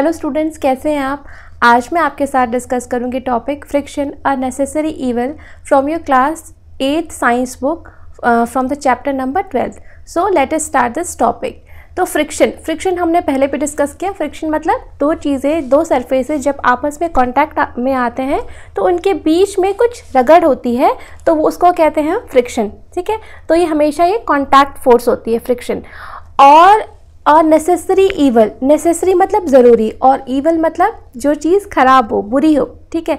Hello students कैसे हैं आप आज मैं आपके साथ डिस्कस करूंगी topic friction a necessary evil from your class eighth science book from the chapter number twelfth so let's start this topic तो फ्रिक्शन फ्रिक्शन हमने पहले भी डिस्कस किया फ्रिक्शन मतलब दो चीज़ें दो सरफेसेस जब आपस में कांटेक्ट में आते हैं तो उनके बीच में कुछ रगड़ होती है तो वो उसको कहते हैं फ्रिक्शन ठीक है तो ये हमेशा ये कांटेक्ट फोर्स होती है फ्रिक्शन और और नेसेसरी ईवल नेसेसरी मतलब ज़रूरी और ईवल मतलब जो चीज़ खराब हो बुरी हो ठीक है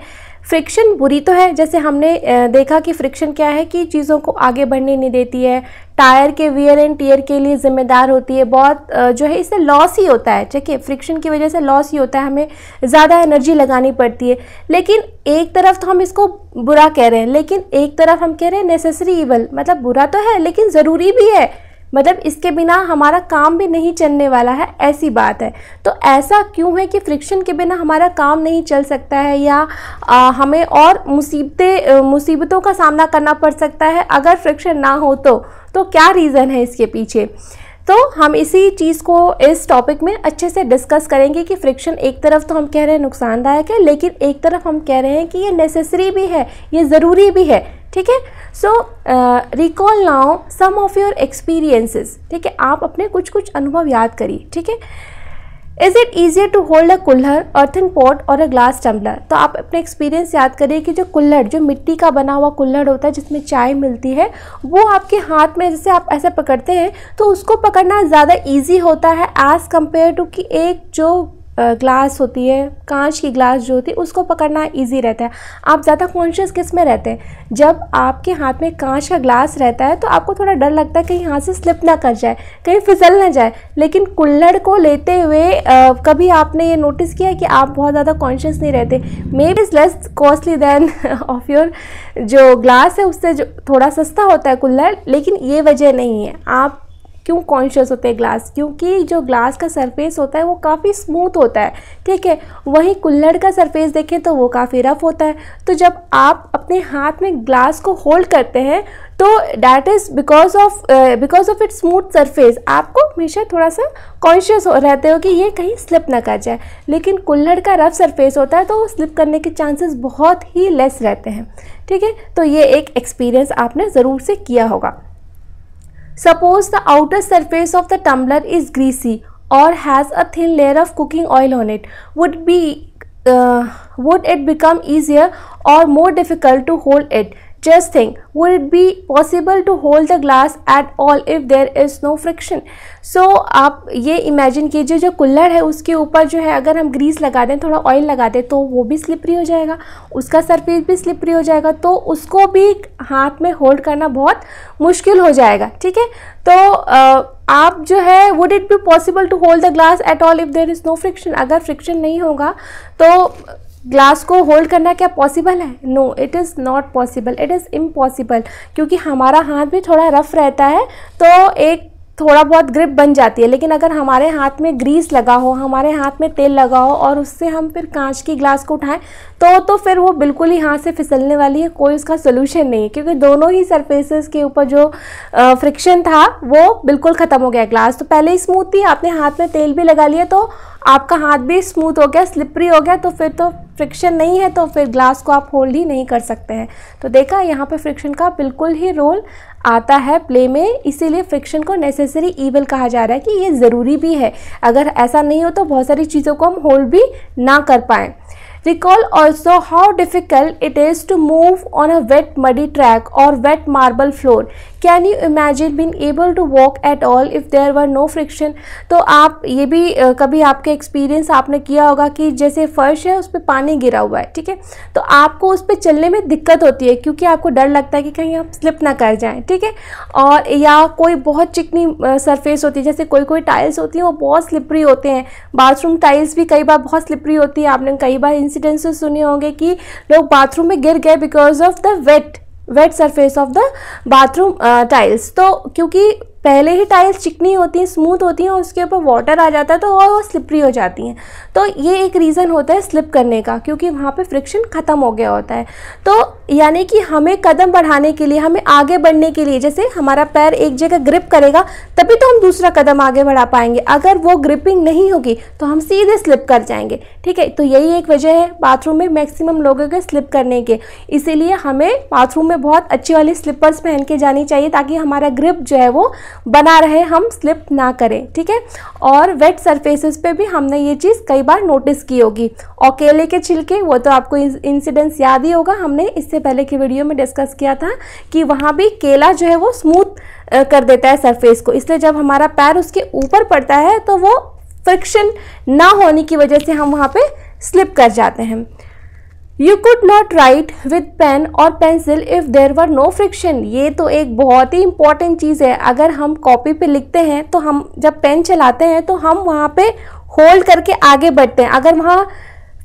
फ्रिक्शन बुरी तो है जैसे हमने देखा कि फ्रिक्शन क्या है कि चीज़ों को आगे बढ़ने नहीं देती है टायर के वियर एंड टीयर के लिए ज़िम्मेदार होती है बहुत जो है इससे लॉस ही होता है ठीक है फ्रिक्शन की वजह से लॉस ही होता है हमें ज़्यादा एनर्जी लगानी पड़ती है लेकिन एक तरफ तो हम इसको बुरा कह रहे हैं लेकिन एक तरफ हम कह रहे हैं नेसेसरी इवल मतलब बुरा तो है लेकिन ज़रूरी भी है मतलब इसके बिना हमारा काम भी नहीं चलने वाला है ऐसी बात है तो ऐसा क्यों है कि फ्रिक्शन के बिना हमारा काम नहीं चल सकता है या आ, हमें और मुसीबतें मुसीबतों का सामना करना पड़ सकता है अगर फ्रिक्शन ना हो तो, तो क्या रीज़न है इसके पीछे तो हम इसी चीज़ को इस टॉपिक में अच्छे से डिस्कस करेंगे कि फ्रिक्शन एक तरफ तो हम कह रहे हैं नुकसानदायक है लेकिन एक तरफ हम कह रहे हैं कि ये नेसेसरी भी है ये ज़रूरी भी है ठीक है so recall now some of your experiences ठीक है आप अपने कुछ कुछ अनुभव याद करिए ठीक है is it easier to hold a kulhad earthen pot और अ ग्लास टम्बलर तो आप अपने एक्सपीरियंस याद करिए कि जो कुल्हड़ जो मिट्टी का बना हुआ कुल्हड़ होता है जिसमें चाय मिलती है वो आपके हाथ में जैसे आप ऐसे पकड़ते हैं तो उसको पकड़ना ज़्यादा ईजी होता है एज़ कम्पेयर टू कि एक जो ग्लास होती है कांच की ग्लास जो होती है उसको पकड़ना इजी रहता है आप ज़्यादा कॉन्शियस किस में रहते हैं जब आपके हाथ में कांच का ग्लास रहता है तो आपको थोड़ा डर लगता है कहीं हाथ से स्लिप ना कर जाए कहीं फिसल ना जाए लेकिन कुल्लड़ को लेते हुए आ, कभी आपने ये नोटिस किया कि आप बहुत ज़्यादा कॉन्शियस नहीं रहते may is less costly than of your जो ग्लास है उससे जो थोड़ा सस्ता होता है कुल्लड़ लेकिन ये वजह नहीं है आप क्यों कॉन्शियस होते हैं ग्लास क्योंकि जो ग्लास का सरफेस होता है वो काफ़ी स्मूथ होता है ठीक है वहीं कुल्हड़ का सरफेस देखें तो वो काफ़ी रफ़ होता है तो जब आप अपने हाथ में ग्लास को होल्ड करते हैं तो that is because of because of it smooth surface आपको हमेशा थोड़ा सा कॉन्शियस हो रहते हो कि ये कहीं स्लिप ना कर जाए लेकिन कुल्लड़ का रफ सरफेस होता है तो वो स्लिप करने के चांसेस बहुत ही लेस रहते हैं ठीक है तो ये एक एक्सपीरियंस आपने ज़रूर से किया होगा Suppose the outer surface of the tumbler is greasy or has a thin layer of cooking oil on it, would be uh, would it become easier or more difficult to hold it Just think, would it be possible to hold the glass at all if there is no friction? So आप ये imagine कीजिए जो cooler है उसके ऊपर जो है अगर हम ग्रीस लगा दें थोड़ा ऑयल लगा दें तो वो भी स्लिपरी हो जाएगा उसका सरफेस भी स्लिपरी हो जाएगा तो उसको भी हाथ में होल्ड करना बहुत मुश्किल हो जाएगा ठीक है तो आ, आप जो है would it be possible to hold the glass at all if there is no friction अगर फ्रिक्शन नहीं होगा तो ग्लास को होल्ड करना क्या पॉसिबल है no it is not possible it is impossible क्योंकि हमारा हाथ भी थोड़ा रफ़ रहता है तो एक थोड़ा बहुत ग्रिप बन जाती है लेकिन अगर हमारे हाथ में ग्रीस लगा हो हमारे हाथ में तेल लगा हो और उससे हम फिर कांच की ग्लास को उठाएं तो तो फिर वो बिल्कुल ही हाथ से फिसलने वाली है कोई उसका सोल्यूशन नहीं है क्योंकि दोनों ही सरफेसेस के ऊपर जो फ्रिक्शन था वो बिल्कुल ख़त्म हो गया ग्लास तो पहले ही स्मूथ थी आपने हाथ में तेल भी लगा लिया तो आपका हाथ भी स्मूथ हो गया स्लिपरी हो गया तो फिर तो फ्रिक्शन नहीं है तो फिर ग्लास को आप होल्ड ही नहीं कर सकते हैं तो देखा यहाँ पे फ्रिक्शन का बिल्कुल ही रोल आता है प्ले में इसीलिए फ्रिक्शन को नेसेसरी ईवल कहा जा रहा है कि ये ज़रूरी भी है अगर ऐसा नहीं हो तो बहुत सारी चीज़ों को हम होल्ड भी ना कर पाएँ recall also how difficult it is to move on a wet muddy track और wet marble floor can you imagine being able to walk at all if there were no friction तो आप ये भी कभी आपके एक्सपीरियंस आपने किया होगा कि जैसे फर्श है उस पर पानी गिरा हुआ है ठीक है तो आपको उस पर चलने में दिक्कत होती है क्योंकि आपको डर लगता है कि कहीं आप स्लिप ना कर जाएँ ठीक है और या कोई बहुत चिकनी सरफेस होती है जैसे कोई कोई टाइल्स होती हैं वो बहुत स्लिपरी होते हैं बाथरूम टाइल्स भी कई बार बहुत स्लिपरी होती है आपने कई बार इंसिडेंट्स सुने होंगे कि लोग बाथरूम में गिर गए because of the wet wet surface of the bathroom tiles तो क्योंकि पहले ही टाइल्स चिकनी होती हैं स्मूथ होती हैं और उसके ऊपर वाटर आ जाता है तो और वो स्लिपरी हो जाती हैं तो ये एक रीज़न होता है स्लिप करने का क्योंकि वहाँ पे फ्रिक्शन ख़त्म हो गया होता है तो यानी कि हमें कदम बढ़ाने के लिए हमें आगे बढ़ने के लिए जैसे हमारा पैर एक जगह ग्रिप करेगा तभी तो हम दूसरा कदम आगे बढ़ा पाएंगे अगर वो ग्रिपिंग नहीं होगी तो हम सीधे स्लिप कर जाएंगे ठीक है तो यही एक वजह है बाथरूम में मैक्सिमम लोगों के स्लिप करने के इसीलिए हमें बाथरूम में बहुत अच्छी वाली स्लिपर्स पहन के जानी चाहिए ताकि हमारा ग्रिप जो है वो बना रहे हम स्लिप ना करें ठीक है और वेट सरफेसेस पे भी हमने ये चीज़ कई बार नोटिस की होगी और केले के छिलके वो तो आपको इंसिडेंस याद ही होगा हमने इससे पहले की वीडियो में डिस्कस किया था कि वहाँ भी केला जो है वो स्मूथ कर देता है सरफेस को इसलिए जब हमारा पैर उसके ऊपर पड़ता है तो वो फ्रिक्शन ना होने की वजह से हम वहाँ पर स्लिप कर जाते हैं you could not write with pen और pencil if there were no friction ये तो एक बहुत ही इंपॉर्टेंट चीज़ है अगर हम कॉपी पे लिखते हैं तो हम जब पेन चलाते हैं तो हम वहाँ पे होल्ड करके आगे बढ़ते हैं अगर वहाँ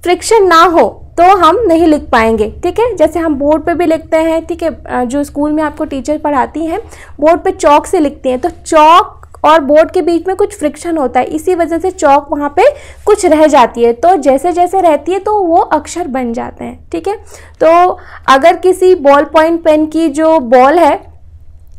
फ्रिक्शन ना हो तो हम नहीं लिख पाएंगे ठीक है जैसे हम बोर्ड पे भी लिखते हैं ठीक है जो स्कूल में आपको टीचर पढ़ाती हैं बोर्ड पे चौक से लिखती हैं तो चौक और बोर्ड के बीच में कुछ फ्रिक्शन होता है इसी वजह से चौक वहाँ पे कुछ रह जाती है तो जैसे जैसे रहती है तो वो अक्षर बन जाते हैं ठीक है तो अगर किसी बॉल पॉइंट पेन की जो बॉल है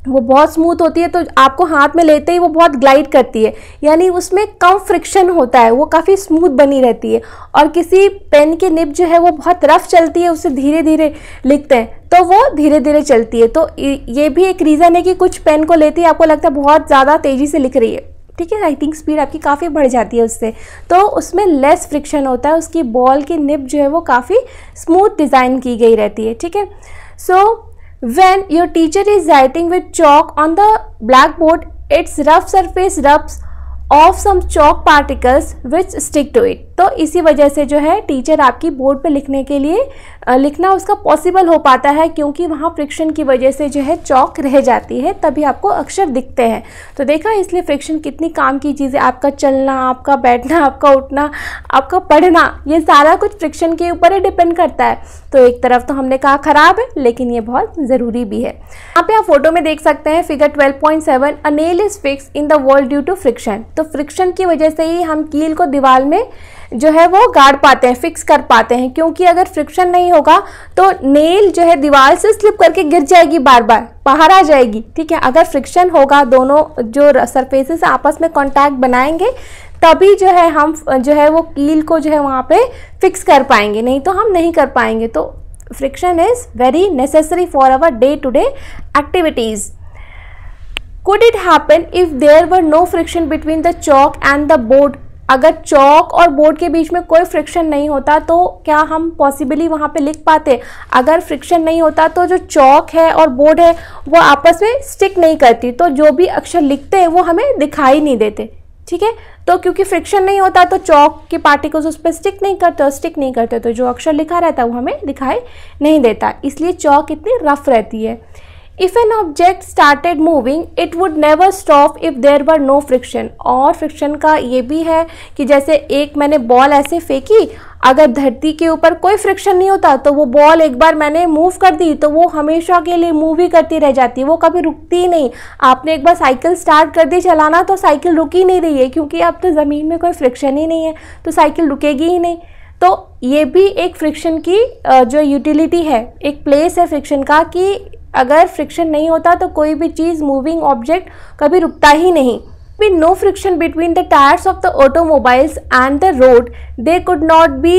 वो बहुत स्मूथ होती है तो आपको हाथ में लेते ही वो बहुत ग्लाइड करती है यानी उसमें कम फ्रिक्शन होता है वो काफ़ी स्मूथ बनी रहती है और किसी पेन की निब जो है वो बहुत रफ चलती है उसे धीरे धीरे लिखते हैं तो वो धीरे धीरे चलती है तो ये भी एक रीज़न है कि कुछ पेन को लेते ही आपको लगता है बहुत ज़्यादा तेज़ी से लिख रही है ठीक है राइटिंग स्पीड आपकी काफ़ी बढ़ जाती है उससे तो उसमें लेस फ्रिक्शन होता है उसकी बॉल की निब जो है वो काफ़ी स्मूथ डिज़ाइन की गई रहती है ठीक है सो so, When your teacher is writing with chalk on the blackboard, its rough surface rubs off some chalk particles which stick to it. तो इसी वजह से जो है टीचर आपकी बोर्ड पे लिखने के लिए लिखना उसका पॉसिबल हो पाता है क्योंकि वहाँ फ्रिक्शन की वजह से जो है चौक रह जाती है तभी आपको अक्षर दिखते हैं तो देखा इसलिए फ्रिक्शन कितनी काम की चीज़ें आपका चलना आपका बैठना आपका उठना आपका पढ़ना ये सारा कुछ फ्रिक्शन के ऊपर ही डिपेंड करता है तो एक तरफ तो हमने कहा ख़राब है लेकिन ये बहुत ज़रूरी भी है यहाँ पे आप फोटो में देख सकते हैं figure 12.7 seven a nail is fix in the world due to friction तो फ्रिक्शन की वजह से ही हम कील को दीवार में जो है वो गाड़ पाते हैं फिक्स कर पाते हैं क्योंकि अगर फ्रिक्शन नहीं होगा तो नेल जो है दीवार से स्लिप करके गिर जाएगी बार बार बाहर आ जाएगी ठीक है अगर फ्रिक्शन होगा दोनों जो सरफेसेस आपस में कॉन्टैक्ट बनाएंगे तभी जो है हम जो है वो कील को जो है वहाँ पर फिक्स कर पाएंगे नहीं तो हम नहीं कर पाएंगे तो friction is very necessary for our day to day activities could it happen if there were no friction between the chalk and the board अगर चौक और बोर्ड के बीच में कोई फ्रिक्शन नहीं होता तो क्या हम पॉसिबली वहाँ पे लिख पाते अगर फ्रिक्शन नहीं होता तो जो चौक है और बोर्ड है वो आपस में स्टिक नहीं करती तो जो भी अक्षर लिखते हैं वो हमें दिखाई नहीं देते ठीक है तो क्योंकि फ्रिक्शन नहीं होता तो चौक के पार्टिकल्स उस पर स्टिक नहीं करते स्टिक नहीं करते तो जो अक्षर लिखा रहता है वो हमें दिखाई नहीं देता इसलिए चौक इतनी रफ रहती है if an object started moving it would never stop if there were no friction और फ्रिक्शन का ये भी है कि जैसे एक मैंने बॉल ऐसे फेंकी अगर धरती के ऊपर कोई फ्रिक्शन नहीं होता तो वो बॉल एक बार मैंने मूव कर दी तो वो हमेशा के लिए मूव ही करती रह जाती है वो कभी रुकती ही नहीं आपने एक बार साइकिल स्टार्ट कर दी चलाना तो साइकिल रुक ही नहीं रही है क्योंकि अब तो ज़मीन में कोई फ्रिक्शन ही नहीं है तो साइकिल रुकेगी ही नहीं तो ये भी एक फ्रिक्शन की जो यूटिलिटी है एक प्लेस है फ्रिक्शन का कि अगर फ्रिक्शन नहीं होता तो कोई भी चीज़ मूविंग ऑब्जेक्ट कभी रुकता ही नहीं be no friction between the tyres of the automobiles and the road they could not be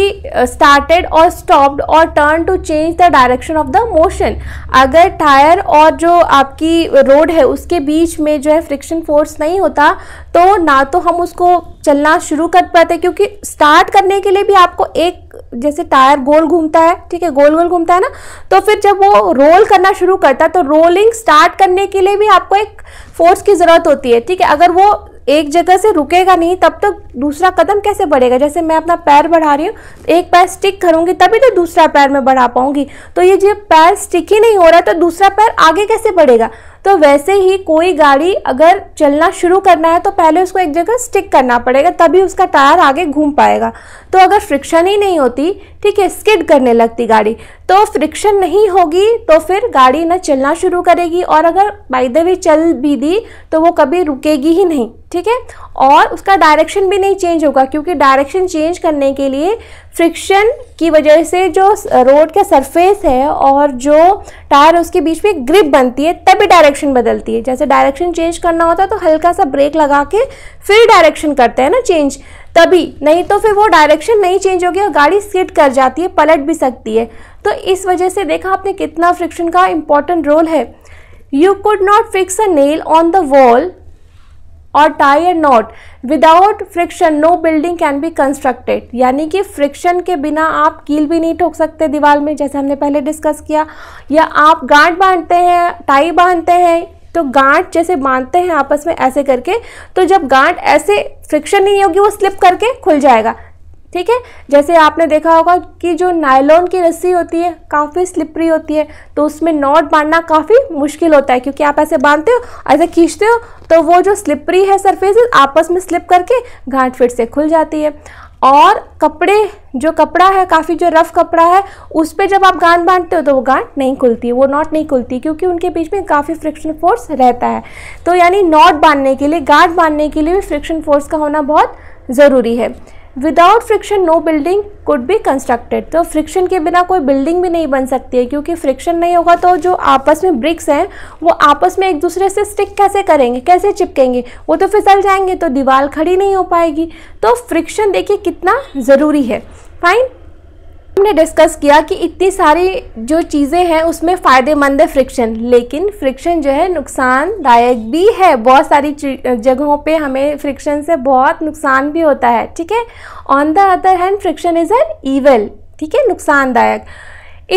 started और स्टॉप्ड और turn to change the direction of the motion अगर टायर और जो आपकी रोड है उसके बीच में जो है फ्रिक्शन फोर्स नहीं होता तो ना तो हम उसको चलना शुरू कर पाते क्योंकि स्टार्ट करने के लिए भी आपको एक जैसे टायर गोल घूमता है ठीक है गोल गोल घूमता है ना तो फिर जब वो रोल करना शुरू करता है तो रोलिंग स्टार्ट करने के लिए भी आपको एक फोर्स की ज़रूरत होती है ठीक है अगर वो एक जगह से रुकेगा नहीं तब तक तो दूसरा कदम कैसे बढ़ेगा जैसे मैं अपना पैर बढ़ा रही हूँ एक पैर स्टिक करूँगी तभी तो दूसरा पैर मैं बढ़ा पाऊँगी तो ये जब पैर स्टिक ही नहीं हो रहा तो दूसरा पैर आगे कैसे बढ़ेगा तो वैसे ही कोई गाड़ी अगर चलना शुरू करना है तो पहले उसको एक जगह स्टिक करना पड़ेगा तभी उसका टायर आगे घूम पाएगा तो अगर फ्रिक्शन ही नहीं होती ठीक है स्किड करने लगती गाड़ी तो फ्रिक्शन नहीं होगी तो फिर गाड़ी ना चलना शुरू करेगी और अगर बाई द वे चल भी दी तो वो कभी रुकेगी ही नहीं ठीक है और उसका डायरेक्शन भी नहीं चेंज होगा क्योंकि डायरेक्शन चेंज करने के लिए फ्रिक्शन की वजह से जो रोड का सरफेस है और जो टायर उसके बीच में ग्रिप बनती है तभी डायरेक्शन बदलती है जैसे डायरेक्शन चेंज करना होता है तो हल्का सा ब्रेक लगा के फिर डायरेक्शन करते हैं ना चेंज तभी नहीं तो फिर वो डायरेक्शन नहीं चेंज होगी और गाड़ी स्किड कर जाती है पलट भी सकती है तो इस वजह से देखा आपने कितना फ्रिक्शन का इम्पोर्टेंट रोल है you could not fix a nail on the wall और tie knot without friction no building can be constructed यानी कि फ्रिक्शन के बिना आप कील भी नहीं ठोक सकते दीवार में जैसे हमने पहले डिस्कस किया या आप गांठ बांधते हैं टाई बांधते हैं तो गांठ जैसे बांधते हैं आपस में ऐसे करके तो जब गांठ ऐसे फ्रिक्शन नहीं होगी वो स्लिप करके खुल जाएगा ठीक है जैसे आपने देखा होगा कि जो नायलॉन की रस्सी होती है काफ़ी स्लिपरी होती है तो उसमें नॉट बांधना काफ़ी मुश्किल होता है क्योंकि आप ऐसे बांधते हो ऐसे खींचते हो तो वो जो स्लिपरी है सरफेस आपस में स्लिप करके गांठ फिर से खुल जाती है और कपड़े जो कपड़ा है काफ़ी जो रफ़ कपड़ा है उस पर जब आप गांठ बांधते हो तो वो गांठ नहीं खुलती वो नॉट नहीं खुलती क्योंकि उनके बीच में काफ़ी फ्रिक्शन फोर्स रहता है तो यानी नॉट बांधने के लिए गांठ बांधने के लिए भी फ्रिक्शन फोर्स का होना बहुत ज़रूरी है without friction no building could be constructed तो फ्रिक्शन के बिना कोई बिल्डिंग भी नहीं बन सकती है क्योंकि फ्रिक्शन नहीं होगा तो जो आपस में ब्रिक्स हैं वो आपस में एक दूसरे से स्टिक कैसे करेंगे कैसे चिपकेंगे वो तो फिसल जाएंगे तो दीवार खड़ी नहीं हो पाएगी तो फ्रिक्शन देखिए कितना ज़रूरी है फाइन हमने डिस्कस किया कि इतनी सारी जो चीज़ें हैं उसमें फ़ायदेमंद है फ्रिक्शन लेकिन फ्रिक्शन जो है नुकसानदायक भी है बहुत सारी जगहों पे हमें फ्रिक्शन से बहुत नुकसान भी होता है ठीक है on the other hand friction is an evil ठीक है नुकसानदायक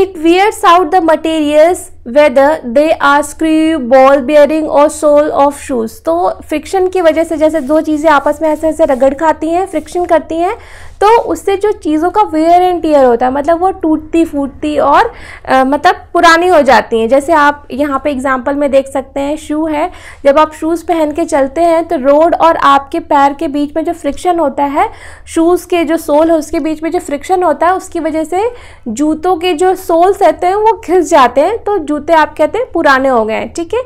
it wears out the materials whether they are screw ball bearing और सोल ऑफ शूज़ तो फ्रिक्शन की वजह से जैसे दो चीज़ें आपस में ऐसे ऐसे रगड़ खाती हैं फ्रिक्शन करती हैं तो उससे जो चीज़ों का वेयर एंड टीयर होता है मतलब वो टूटती फूटती और आ, मतलब पुरानी हो जाती हैं जैसे आप यहाँ पे एग्जाम्पल में देख सकते हैं शू है जब आप शूज़ पहन के चलते हैं तो रोड और आपके पैर के बीच में जो फ्रिक्शन होता है शूज़ के जो सोल है उसके बीच में जो फ्रिक्शन होता है उसकी वजह से जूतों के जो सोल्स रहते हैं वो घिस जाते हैं तो जूते आप कहते हैं पुराने हो गए हैं ठीक है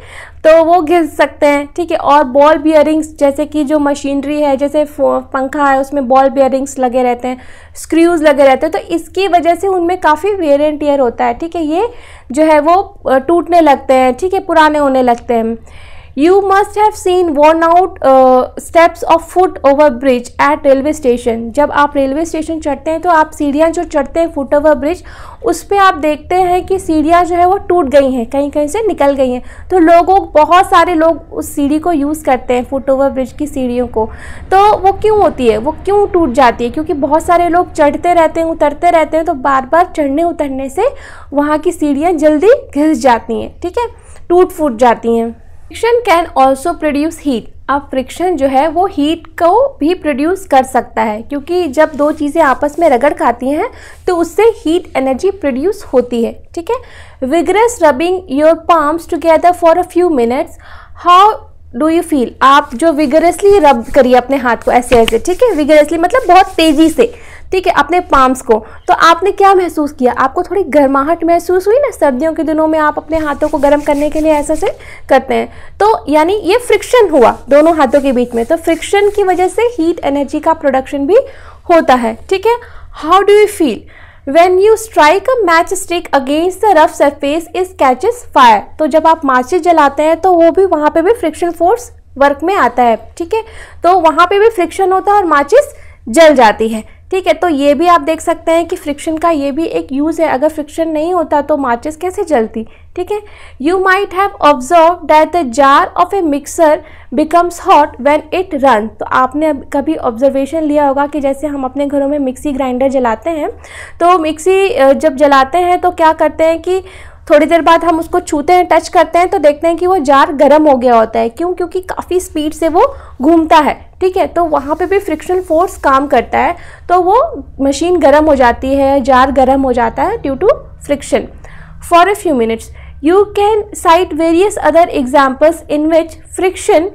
तो वो घिस सकते हैं ठीक है और बॉल बियरिंग्स जैसे कि जो मशीनरी है जैसे पंखा है उसमें बॉल बियरिंग्स लगे रहते हैं स्क्रूज़ लगे रहते हैं तो इसकी वजह से उनमें काफ़ी वेयर एंड होता है ठीक है ये जो है वो टूटने लगते हैं ठीक है पुराने होने लगते हैं you must have seen worn out steps of foot over bridge bridge railway station जब आप रेलवे स्टेशन चढ़ते हैं तो आप सीढ़ियाँ जो चढ़ते हैं फुट ओवर ब्रिज उस पर आप देखते हैं कि सीढ़ियाँ जो है वो टूट गई हैं कहीं कहीं से निकल गई हैं तो लोगों बहुत सारे लोग उस सीढ़ी को यूज़ करते हैं फुट ओवर ब्रिज की सीढ़ियों को तो वो क्यों होती है वो क्यों टूट जाती है क्योंकि बहुत सारे लोग चढ़ते रहते हैं उतरते रहते हैं तो बार बार चढ़ने उतरने से वहाँ की सीढ़ियाँ जल्दी घिस जाती हैं ठीक है टूट फूट जाती हैं friction can also produce heat अब फ्रिक्शन जो है वो हीट को भी प्रोड्यूस कर सकता है क्योंकि जब दो चीज़ें आपस में रगड़ खाती हैं तो उससे हीट एनर्जी प्रोड्यूस होती है ठीक है vigorous rubbing your palms together for a few minutes how do you feel आप जो विगरसली रब करिए अपने हाथ को ऐसे ऐसे ठीक है विगरेसली मतलब बहुत तेज़ी से ठीक है अपने पाम्स को तो आपने क्या महसूस किया आपको थोड़ी गर्माहट महसूस हुई ना सर्दियों के दिनों में आप अपने हाथों को गर्म करने के लिए ऐसा से करते हैं तो यानी ये फ्रिक्शन हुआ दोनों हाथों के बीच में तो फ्रिक्शन की वजह से हीट एनर्जी का प्रोडक्शन भी होता है ठीक है how do you feel when you strike a match stick against the rough surface is catches fire तो जब आप माचिस जलाते हैं तो वो भी वहाँ पे भी फ्रिक्शन फोर्स वर्क में आता है ठीक है तो वहाँ पे भी फ्रिक्शन होता है और माचिस जल जाती है ठीक है तो ये भी आप देख सकते हैं कि फ्रिक्शन का ये भी एक यूज़ है अगर फ्रिक्शन नहीं होता तो माचिस कैसे जलती ठीक है you might have observe that the jar of a mixer becomes hot when it run तो आपने कभी ऑब्जर्वेशन लिया होगा कि जैसे हम अपने घरों में मिक्सी ग्राइंडर जलाते हैं तो मिक्सी जब जलाते हैं तो क्या करते हैं कि थोड़ी देर बाद हम उसको छूते हैं टच करते हैं तो देखते हैं कि वो जार गर्म हो गया होता है क्यों क्योंकि काफ़ी स्पीड से वो घूमता है ठीक है तो वहाँ पे भी फ्रिक्शन फोर्स काम करता है तो वो मशीन गर्म हो जाती है जार गर्म हो जाता है due to friction for a few minutes you can cite various other examples in which friction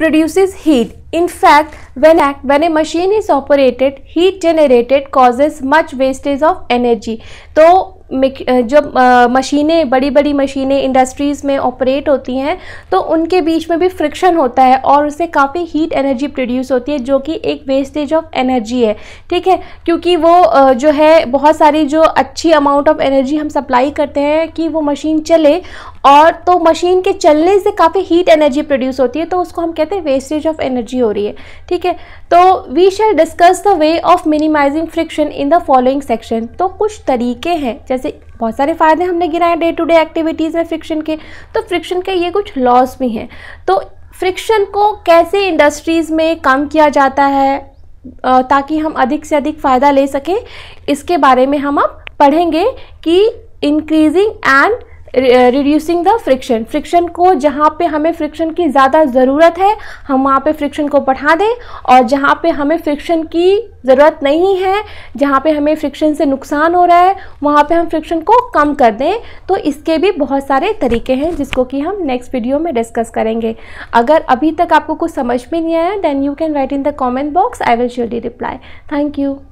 produces heat. In fact, when, act, when a machine is operated, heat generated causes much wastage of energy. तो जब मशीनें बड़ी बड़ी मशीनें industries में operate होती हैं तो उनके बीच में भी फ्रिक्शन होता है और उससे काफ़ी हीट एनर्जी प्रोड्यूस होती है जो कि एक वेस्टेज ऑफ एनर्जी है ठीक है क्योंकि वो जो है बहुत सारी जो अच्छी अमाउंट ऑफ एनर्जी हम सप्लाई करते हैं कि वो मशीन चले और तो मशीन के चलने से काफ़ी हीट एनर्जी प्रोड्यूस होती है तो उसको हम कहते हैं वेस्टेज ऑफ एनर्जी हो रही है ठीक है तो we shall discuss the way of minimizing friction in the following section तो कुछ तरीके हैं जैसे बहुत सारे फ़ायदे हमने गिराए डे टू डे एक्टिविटीज़ में फ्रिक्शन के तो फ्रिक्शन के ये कुछ लॉस भी हैं तो फ्रिक्शन को कैसे इंडस्ट्रीज़ में कम किया जाता है ताकि हम अधिक से अधिक फ़ायदा ले सकें इसके बारे में हम अब पढ़ेंगे कि increasing and reducing the friction friction को जहाँ पे हमें फ्रिक्शन की ज़्यादा ज़रूरत है हम वहाँ पे फ्रिक्शन को बढ़ा दें और जहाँ पे हमें फ्रिक्शन की ज़रूरत नहीं है जहाँ पे हमें फ्रिक्शन से नुकसान हो रहा है वहाँ पे हम फ्रिक्शन को कम कर दें तो इसके भी बहुत सारे तरीके हैं जिसको कि हम नेक्स्ट वीडियो में डिस्कस करेंगे अगर अभी तक आपको कुछ समझ में नहीं आया then you can write in the comment box I will surely reply thank you